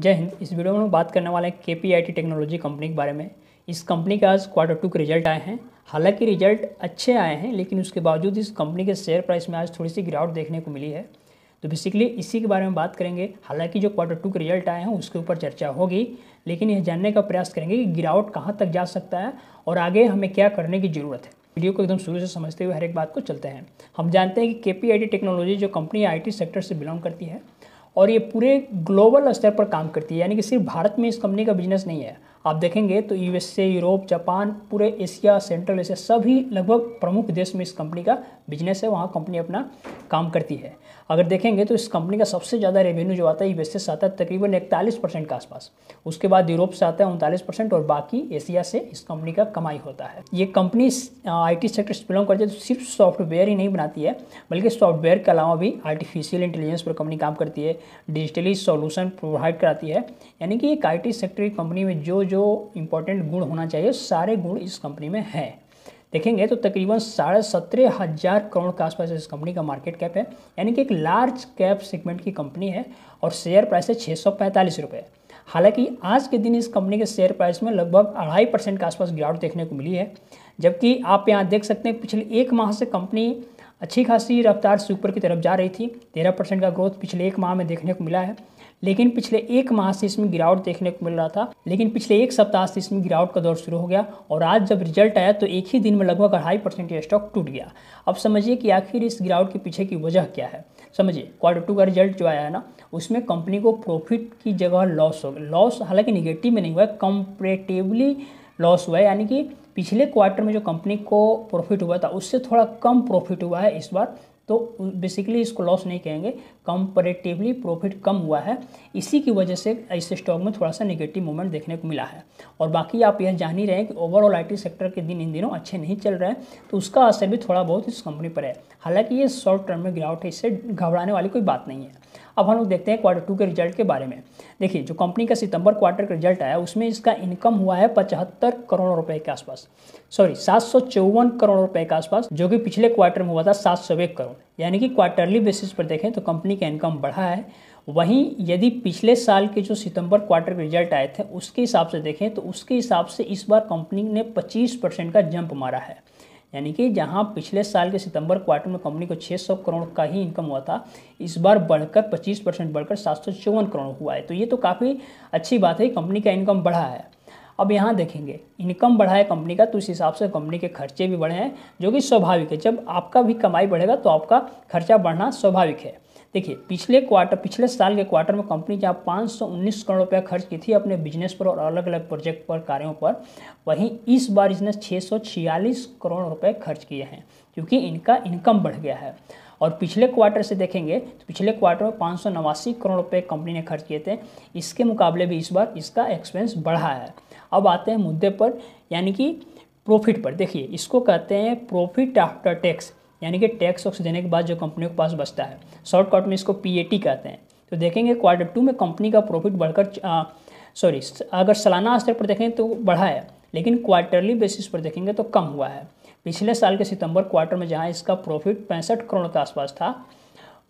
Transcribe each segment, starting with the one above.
जय हिंद इस वीडियो में हम बात करने वाले हैं K P I T technology company के बारे में इस कंपनी के आज क्वार्टर टू के रिजल्ट आए हैं हालांकि रिजल्ट अच्छे आए हैं लेकिन उसके बावजूद इस कंपनी के शेयर प्राइस में आज थोड़ी सी गिरावट देखने को मिली है तो बेसिकली इसी के बारे में बात करेंगे हालांकि जो क्वार्टर टू के रिजल्ट आए हैं उसके ऊपर चर्चा होगी लेकिन यह जानने का प्रयास करेंगे कि गिरावट कहाँ तक जा सकता है और आगे हमें क्या करने की ज़रूरत है वीडियो को एकदम शुरू से समझते हुए हर एक बात को चलते हैं हम जानते हैं कि के टेक्नोलॉजी जो कंपनी आई सेक्टर से बिलोंग करती है और ये पूरे ग्लोबल स्तर पर काम करती है यानी कि सिर्फ भारत में इस कंपनी का बिजनेस नहीं है आप देखेंगे तो यूएसए यूरोप जापान पूरे एशिया सेंट्रल एशिया सभी लगभग प्रमुख देश में इस कंपनी का बिजनेस है वहाँ कंपनी अपना काम करती है अगर देखेंगे तो इस कंपनी का सबसे ज़्यादा रेवेन्यू जो आता है यूएसए से आता है तकरीबन इकतालीस परसेंट के आसपास उसके बाद यूरोप से आता है उनतालीस परसेंट और बाकी एशिया से इस कंपनी का कमाई होता है ये कंपनी आई सेक्टर से बिलोंग करती है तो सिर्फ सॉफ्टवेयर ही नहीं बनाती है बल्कि सॉफ्टवेयर के अलावा भी आर्टिफिशियल इंटेलिजेंस पर कंपनी काम करती है डिजिटली सॉल्यूशन प्रोवाइड कराती है यानी कि एक आईटी सेक्टर की कंपनी में जो जो इंपॉर्टेंट गुण होना चाहिए सारे गुण इस कंपनी में है देखेंगे तो तकरीबन साढ़े सत्रह हज़ार करोड़ के आसपास इस कंपनी का मार्केट कैप है यानी कि एक लार्ज कैप सेगमेंट की कंपनी है और शेयर प्राइस है छः सौ पैंतालीस हालांकि आज के दिन इस कंपनी के शेयर प्राइस में लगभग अढ़ाई परसेंट के आसपास गिरावट देखने को मिली है जबकि आप यहाँ देख सकते हैं पिछले एक माह से कंपनी अच्छी खासी रफ्तार से ऊपर की तरफ जा रही थी तेरह परसेंट का ग्रोथ पिछले एक माह में देखने को मिला है लेकिन पिछले एक माह से इसमें गिरावट देखने को मिल रहा था लेकिन पिछले एक सप्ताह से इसमें गिरावट का दौर शुरू हो गया और आज जब रिजल्ट आया तो एक ही दिन में लगभग अढ़ाई परसेंट का स्टॉक टूट गया अब समझिए कि आखिर इस गिरावट के पीछे की वजह क्या है समझिए क्वार्टर टू का रिजल्ट जो आया है ना उसमें कंपनी को प्रॉफिट की जगह लॉस हो गया लॉस हालांकि निगेटिव में नहीं हुआ कंपेटिवली लॉस हुआ है यानी कि पिछले क्वार्टर में जो कंपनी को प्रॉफिट हुआ था उससे थोड़ा कम प्रॉफिट हुआ है इस बार तो बेसिकली इसको लॉस नहीं कहेंगे कंपेरेटिवली प्रॉफिट कम हुआ है इसी की वजह से इस स्टॉक में थोड़ा सा नेगेटिव मोमेंट देखने को मिला है और बाकी आप यह जान ही रहे हैं कि ओवरऑल आईटी सेक्टर के दिन इन दिनों अच्छे नहीं चल रहे हैं तो उसका असर भी थोड़ा बहुत इस कंपनी पर है हालांकि ये शॉर्ट टर्म में गिरावट है इससे घबराने वाली कोई बात नहीं है अब हम लोग देखते हैं क्वार्टर टू के रिजल्ट के बारे में देखिए जो कंपनी का सितंबर क्वार्टर का रिजल्ट आया उसमें इसका इनकम हुआ है पचहत्तर करोड़ रुपए के आसपास सॉरी सात करोड़ रुपए के आसपास जो कि पिछले क्वार्टर में हुआ था सात करोड़ यानी कि क्वार्टरली बेसिस पर देखें तो कंपनी का इनकम बढ़ा है वहीं यदि पिछले साल के जो सितंबर क्वार्टर के रिजल्ट आए थे उसके हिसाब से देखें तो उसके हिसाब से इस बार कंपनी ने 25 परसेंट का जंप मारा है यानी कि जहां पिछले साल के सितंबर क्वार्टर में कंपनी को 600 करोड़ का ही इनकम हुआ था इस बार बढ़कर 25 परसेंट बढ़कर सात करोड़ हुआ है तो ये तो काफ़ी अच्छी बात है कंपनी का इनकम बढ़ा है अब यहाँ देखेंगे इनकम बढ़ा है कंपनी का तो इस हिसाब से कंपनी के खर्चे भी बढ़े हैं जो कि स्वाभाविक है जब आपका भी कमाई बढ़ेगा तो आपका खर्चा बढ़ना स्वाभाविक है देखिए पिछले क्वार्टर पिछले साल के क्वार्टर में कंपनी जहाँ 519 करोड़ रुपया खर्च की थी अपने बिजनेस पर और अलग अलग प्रोजेक्ट पर कार्यों पर वहीं इस बार इसने छः करोड़ रुपये खर्च किए हैं क्योंकि इनका इनकम बढ़ गया है और पिछले क्वार्टर से देखेंगे तो पिछले क्वार्टर में पाँच करोड़ रुपये कंपनी ने खर्च किए थे इसके मुकाबले भी इस बार इसका एक्सपेंस बढ़ा है अब आते हैं मुद्दे पर यानी कि प्रॉफिट पर देखिए इसको कहते हैं प्रॉफिट आफ्टर टैक्स यानी कि टैक्स वक्स देने के बाद जो कंपनी के पास बचता है शॉर्टकट में इसको पी कहते हैं तो देखेंगे क्वार्टर टू में कंपनी का प्रॉफिट बढ़कर सॉरी अगर सालाना स्तर पर देखें तो बढ़ा है लेकिन क्वार्टरली बेसिस पर देखेंगे तो कम हुआ है पिछले साल के सितंबर क्वार्टर में जहां इसका प्रॉफिट पैंसठ करोड़ के आसपास था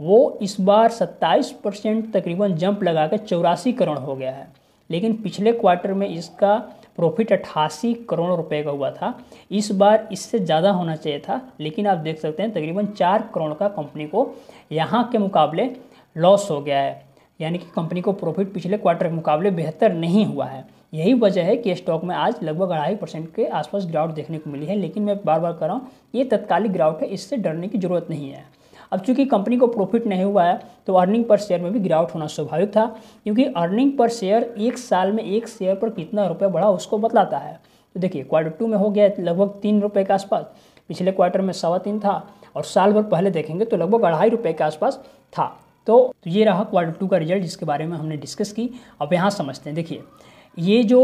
वो इस बार 27 परसेंट तकरीबन जंप लगा के चौरासी करोड़ हो गया है लेकिन पिछले क्वार्टर में इसका प्रॉफिट अट्ठासी करोड़ रुपए का हुआ था इस बार इससे ज़्यादा होना चाहिए था लेकिन आप देख सकते हैं तकरीबन चार करोड़ का कंपनी को यहाँ के मुकाबले लॉस हो गया है यानी कि कंपनी को प्रॉफिट पिछले क्वार्टर के मुकाबले बेहतर नहीं हुआ है यही वजह है कि स्टॉक में आज लगभग अढ़ाई परसेंट के आसपास ग्राउट देखने को मिली है लेकिन मैं बार बार कर रहा हूँ ये तत्कालिक ग्राउट है इससे डरने की ज़रूरत नहीं है अब चूंकि कंपनी को प्रॉफिट नहीं हुआ है तो अर्निंग पर शेयर में भी गिरावट होना स्वाभाविक था क्योंकि अर्निंग पर शेयर एक साल में एक शेयर पर कितना रुपये बढ़ा उसको बतलाता है तो देखिए क्वार्टर टू में हो गया लगभग तीन रुपये के आसपास पिछले क्वार्टर में सवा तीन था और साल भर पहले देखेंगे तो लगभग अढ़ाई रुपये के आसपास था तो ये रहा क्वार्टर टू का रिजल्ट जिसके बारे में हमने डिस्कस की अब यहाँ समझते हैं देखिए ये जो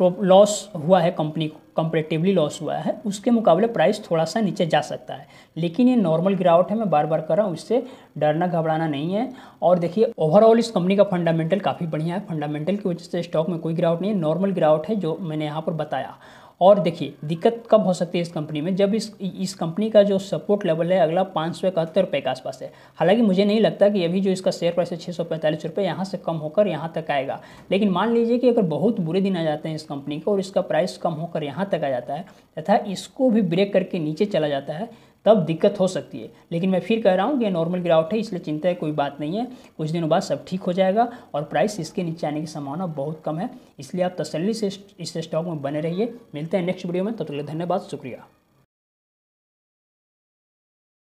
लॉस हुआ है कंपनी को कंपेटिवली लॉस हुआ है उसके मुकाबले प्राइस थोड़ा सा नीचे जा सकता है लेकिन ये नॉर्मल गिरावट है मैं बार बार कर रहा हूँ इससे डरना घबराना नहीं है और देखिए ओवरऑल इस कंपनी का फंडामेंटल काफ़ी बढ़िया है फंडामेंटल की वजह से स्टॉक में कोई गिरावट नहीं है नॉर्मल गिरावट है जो मैंने यहाँ पर बताया और देखिए दिक्कत कब हो सकती है इस कंपनी में जब इस इस कंपनी का जो सपोर्ट लेवल है अगला पाँच सौ इकहत्तर रुपये के आसपास है हालांकि मुझे नहीं लगता कि अभी जो इसका शेयर प्राइस है छः सौ पैंतालीस रुपये यहाँ से कम होकर यहाँ तक आएगा लेकिन मान लीजिए कि अगर बहुत बुरे दिन आ जाते हैं इस कंपनी को और इसका प्राइस कम होकर यहाँ तक आ जाता है तथा इसको भी ब्रेक करके नीचे चला जाता है तब दिक्कत हो सकती है लेकिन मैं फिर कह रहा हूँ कि नॉर्मल गिरावट है इसलिए चिंता है कोई बात नहीं है कुछ दिनों बाद सब ठीक हो जाएगा और प्राइस इसके नीचे आने की संभावना बहुत कम है इसलिए आप तसल्ली से इस स्टॉक में बने रहिए मिलते हैं नेक्स्ट वीडियो में तब तो तक धन्यवाद शुक्रिया